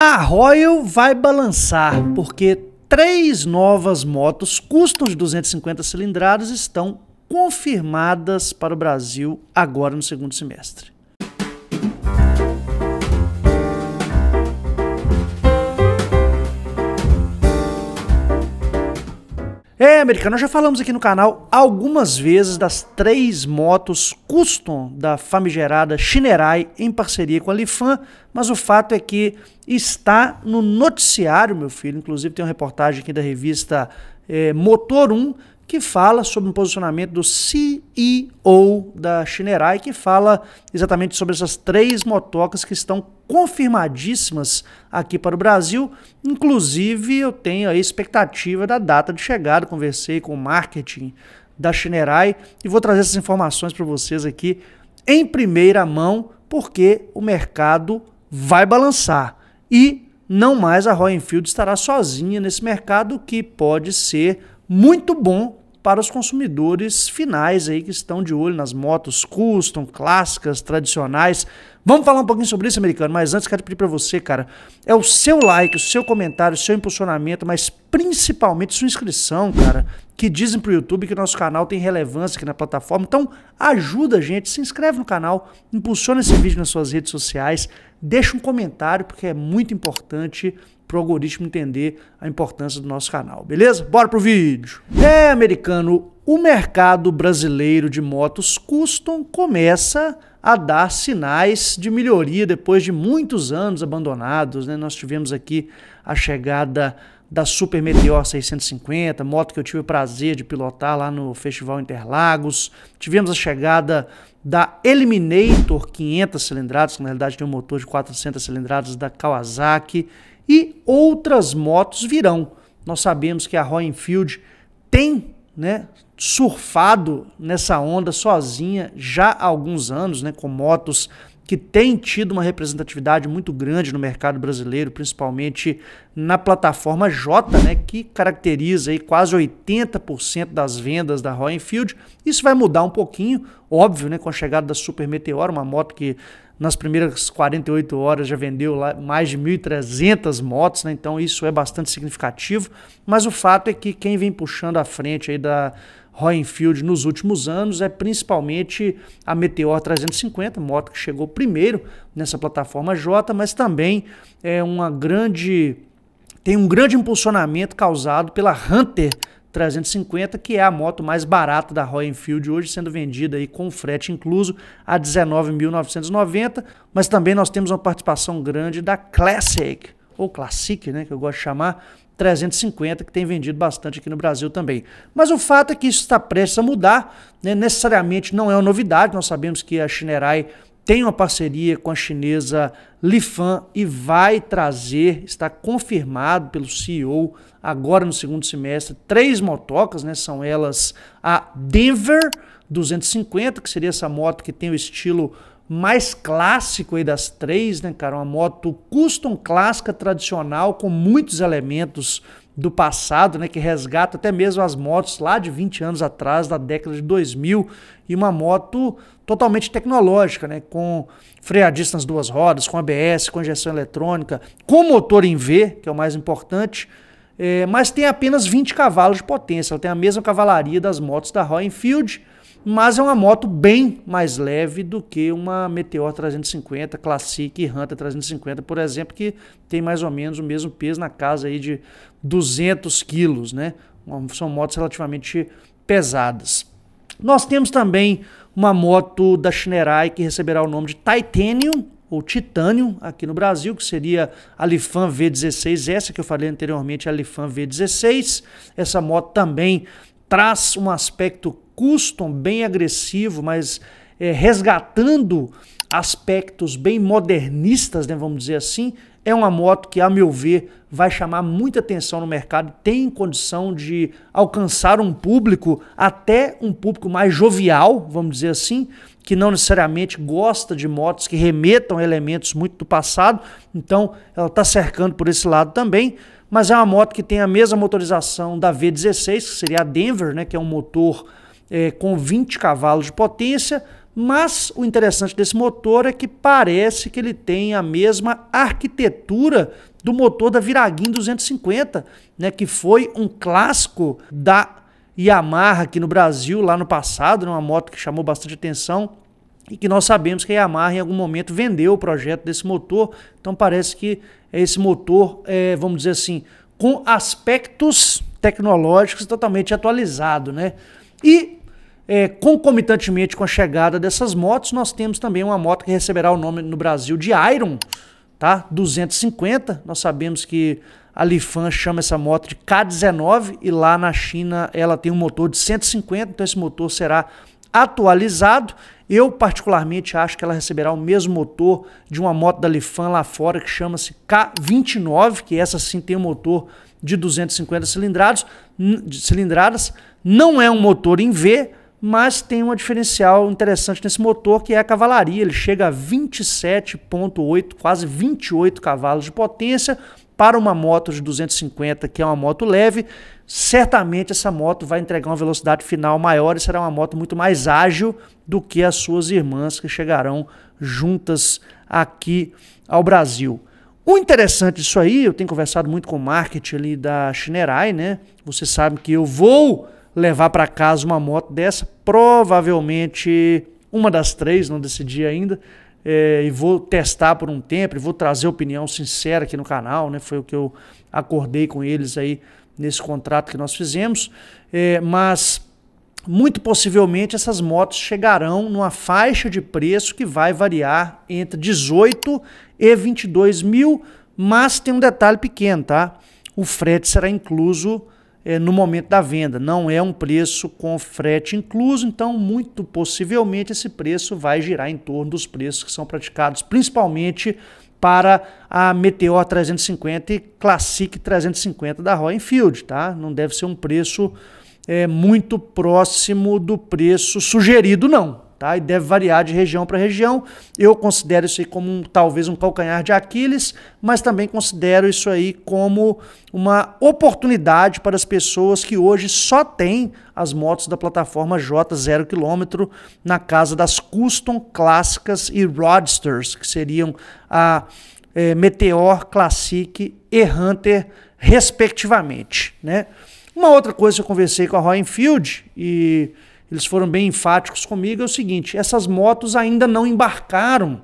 A Royal vai balançar porque três novas motos custom de 250 cilindradas estão confirmadas para o Brasil agora no segundo semestre. É, americano, já falamos aqui no canal algumas vezes das três motos custom da famigerada Shinerai em parceria com a Lifan, mas o fato é que está no noticiário, meu filho. Inclusive tem uma reportagem aqui da revista é, Motor 1 que fala sobre o posicionamento do CEO da Shinerai, que fala exatamente sobre essas três motocas que estão confirmadíssimas aqui para o Brasil. Inclusive, eu tenho a expectativa da data de chegada. Conversei com o marketing da Shinerai e vou trazer essas informações para vocês aqui em primeira mão, porque o mercado vai balançar. E não mais a Royal Enfield estará sozinha nesse mercado, que pode ser muito bom para os consumidores finais aí que estão de olho nas motos custom, clássicas, tradicionais. Vamos falar um pouquinho sobre isso, americano, mas antes quero pedir para você, cara, é o seu like, o seu comentário, o seu impulsionamento, mas principalmente sua inscrição, cara, que dizem para o YouTube que o nosso canal tem relevância aqui na plataforma. Então, ajuda a gente, se inscreve no canal, impulsiona esse vídeo nas suas redes sociais, deixa um comentário porque é muito importante pro algoritmo entender a importância do nosso canal, beleza? Bora pro vídeo! É, americano, o mercado brasileiro de motos custom começa a dar sinais de melhoria depois de muitos anos abandonados, né? Nós tivemos aqui a chegada da Super Meteor 650, moto que eu tive o prazer de pilotar lá no Festival Interlagos. Tivemos a chegada da Eliminator 500 cilindradas, que na realidade tem um motor de 400 cilindradas da Kawasaki e outras motos virão. Nós sabemos que a Royal Enfield tem né, surfado nessa onda sozinha já há alguns anos, né, com motos que tem tido uma representatividade muito grande no mercado brasileiro, principalmente na plataforma J, né, que caracteriza aí quase 80% das vendas da Royal Enfield. Isso vai mudar um pouquinho, óbvio, né, com a chegada da Super Meteor, uma moto que nas primeiras 48 horas já vendeu lá mais de 1.300 motos, né, então isso é bastante significativo, mas o fato é que quem vem puxando à frente aí da Hohenfield nos últimos anos é principalmente a Meteor 350, moto que chegou primeiro nessa plataforma J, mas também é uma grande tem um grande impulsionamento causado pela Hunter 350, que é a moto mais barata da Royal Enfield hoje, sendo vendida aí com frete incluso a 19.990, mas também nós temos uma participação grande da Classic, ou Classic, né, que eu gosto de chamar, 350, que tem vendido bastante aqui no Brasil também. Mas o fato é que isso está prestes a mudar, né? necessariamente não é uma novidade, nós sabemos que a Shinerai tem uma parceria com a chinesa Lifan e vai trazer, está confirmado pelo CEO agora no segundo semestre, três motocas, né? São elas a Denver 250, que seria essa moto que tem o estilo mais clássico aí das três, né, cara? Uma moto custom clássica tradicional com muitos elementos do passado, né, que resgata até mesmo as motos lá de 20 anos atrás, da década de 2000, e uma moto totalmente tecnológica, né, com freadista nas duas rodas, com ABS, com injeção eletrônica, com motor em V, que é o mais importante, é, mas tem apenas 20 cavalos de potência, ela tem a mesma cavalaria das motos da Royal Enfield, mas é uma moto bem mais leve do que uma Meteor 350 Classic e Hunter 350, por exemplo, que tem mais ou menos o mesmo peso na casa aí de 200 quilos, né? São motos relativamente pesadas. Nós temos também uma moto da Shinerai que receberá o nome de Titanium ou Titânio aqui no Brasil, que seria a Lifan V16, essa que eu falei anteriormente, a Lifan V16. Essa moto também traz um aspecto custom bem agressivo, mas é, resgatando aspectos bem modernistas, né, vamos dizer assim, é uma moto que, a meu ver, vai chamar muita atenção no mercado, tem condição de alcançar um público, até um público mais jovial, vamos dizer assim, que não necessariamente gosta de motos que remetam elementos muito do passado, então ela está cercando por esse lado também, mas é uma moto que tem a mesma motorização da V16, que seria a Denver, né, que é um motor é, com 20 cavalos de potência, mas o interessante desse motor é que parece que ele tem a mesma arquitetura do motor da Viraguin 250, né, que foi um clássico da Yamaha aqui no Brasil lá no passado, né, uma moto que chamou bastante atenção e que nós sabemos que a Yamaha em algum momento vendeu o projeto desse motor, então parece que é esse motor, é, vamos dizer assim, com aspectos tecnológicos totalmente atualizado, né? E é, concomitantemente com a chegada dessas motos, nós temos também uma moto que receberá o nome no Brasil de Iron, tá? 250. Nós sabemos que a Lifan chama essa moto de K19 e lá na China ela tem um motor de 150, então esse motor será atualizado. Eu particularmente acho que ela receberá o mesmo motor de uma moto da Lifan lá fora que chama-se K29, que essa sim tem um motor de 250 cilindrados, cilindradas. Não é um motor em V, mas tem um diferencial interessante nesse motor que é a cavalaria. Ele chega a 27,8, quase 28 cavalos de potência para uma moto de 250, que é uma moto leve. Certamente essa moto vai entregar uma velocidade final maior e será uma moto muito mais ágil do que as suas irmãs que chegarão juntas aqui ao Brasil. O interessante disso aí, eu tenho conversado muito com o marketing ali da Shinerai, né? Você sabe que eu vou levar para casa uma moto dessa, provavelmente uma das três, não decidi ainda, é, e vou testar por um tempo, e vou trazer opinião sincera aqui no canal, né? Foi o que eu acordei com eles aí nesse contrato que nós fizemos, é, mas muito possivelmente essas motos chegarão numa faixa de preço que vai variar entre 18 e 22 mil, mas tem um detalhe pequeno, tá? O frete será incluso é, no momento da venda. Não é um preço com frete incluso, então, muito possivelmente, esse preço vai girar em torno dos preços que são praticados, principalmente para a Meteor 350 e Classic 350 da Royal Enfield, tá? Não deve ser um preço é, muito próximo do preço sugerido, não. Tá? E deve variar de região para região. Eu considero isso aí como um, talvez um calcanhar de Aquiles, mas também considero isso aí como uma oportunidade para as pessoas que hoje só têm as motos da plataforma J 0 km na casa das custom clássicas e roadsters, que seriam a é, Meteor, Classic e Hunter, respectivamente, né? Uma outra coisa que eu conversei com a Roy Enfield e eles foram bem enfáticos comigo, é o seguinte: essas motos ainda não embarcaram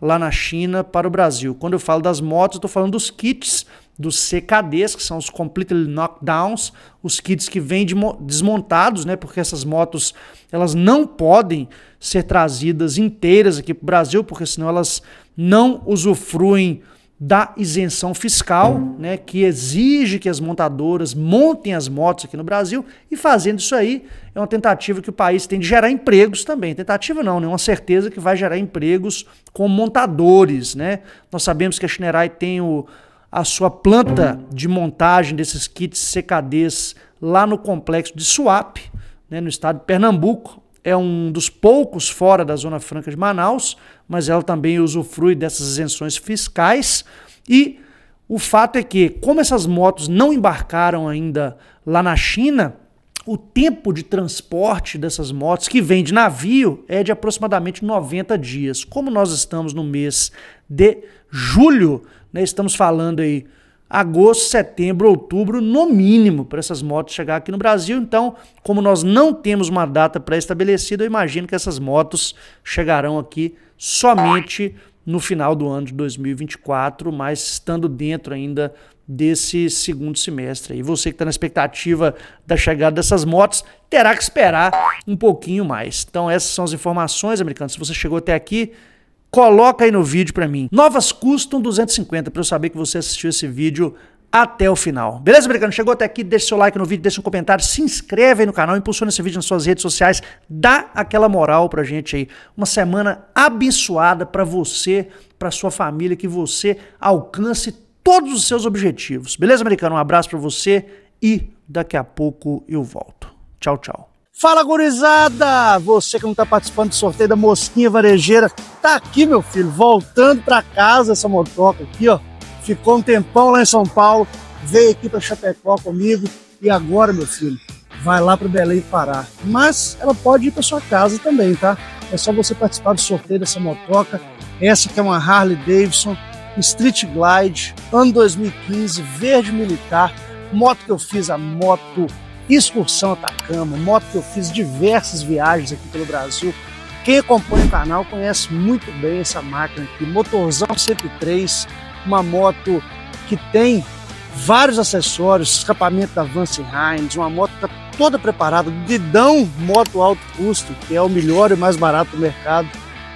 lá na China para o Brasil. Quando eu falo das motos, estou falando dos kits, dos CKDs, que são os Completely Knockdowns, os kits que vêm desmontados, né? Porque essas motos elas não podem ser trazidas inteiras aqui para o Brasil, porque senão elas não usufruem da isenção fiscal, né, que exige que as montadoras montem as motos aqui no Brasil, e fazendo isso aí é uma tentativa que o país tem de gerar empregos também. Tentativa não, né? Uma certeza que vai gerar empregos com montadores, né? Nós sabemos que a Chinerai tem o, a sua planta de montagem desses kits CKDs lá no complexo de Suape, né, no estado de Pernambuco, é um dos poucos fora da Zona Franca de Manaus, mas ela também usufrui dessas isenções fiscais. E o fato é que, como essas motos não embarcaram ainda lá na China, o tempo de transporte dessas motos que vem de navio é de aproximadamente 90 dias. Como nós estamos no mês de julho, né, estamos falando aí agosto, setembro, outubro, no mínimo, para essas motos chegar aqui no Brasil. Então, como nós não temos uma data pré-estabelecida, eu imagino que essas motos chegarão aqui somente no final do ano de 2024, mas estando dentro ainda desse segundo semestre. E você que está na expectativa da chegada dessas motos, terá que esperar um pouquinho mais. Então, essas são as informações, americanos. Se você chegou até aqui, Coloca aí no vídeo para mim. Novas custam 250 para eu saber que você assistiu esse vídeo até o final. Beleza, americano? Chegou até aqui, deixa seu like no vídeo, deixa um comentário, se inscreve aí no canal, impulsiona esse vídeo nas suas redes sociais, dá aquela moral pra gente aí. Uma semana abençoada para você, para sua família, que você alcance todos os seus objetivos. Beleza, americano? Um abraço para você e daqui a pouco eu volto. Tchau, tchau. Fala gurizada! Você que não está participando do sorteio da mosquinha varejeira, tá aqui, meu filho, voltando para casa essa motoca aqui, ó. Ficou um tempão lá em São Paulo, veio aqui para Chapecó comigo e agora, meu filho, vai lá para Belém parar. Mas ela pode ir para sua casa também, tá? É só você participar do sorteio dessa motoca. Essa que é uma Harley Davidson Street Glide, ano 2015, verde militar, moto que eu fiz a moto excursão Atacama, moto que eu fiz diversas viagens aqui pelo Brasil. Quem acompanha o canal conhece muito bem essa máquina aqui, motorzão 103, uma moto que tem vários acessórios, escapamento da Vance Hines, uma moto tá toda preparada, dedão moto alto custo, que é o melhor e mais barato do mercado.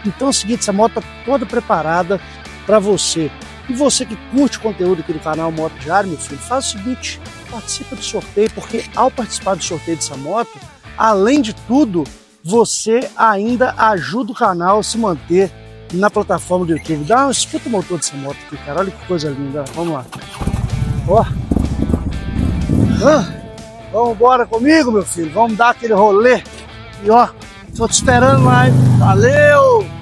Então é o seguinte, essa moto tá toda preparada para você e você que curte o conteúdo aqui do canal Moto Diário, meu filho, faz o seguinte, participa do sorteio, porque ao participar do sorteio dessa moto, além de tudo, você ainda ajuda o canal a se manter na plataforma do YouTube. Dá uma escuta o motor dessa moto aqui, cara. Olha que coisa linda. Vamos lá. Ó. Ah. Vamos embora comigo, meu filho. Vamos dar aquele rolê. E ó, tô te esperando lá, hein? Valeu!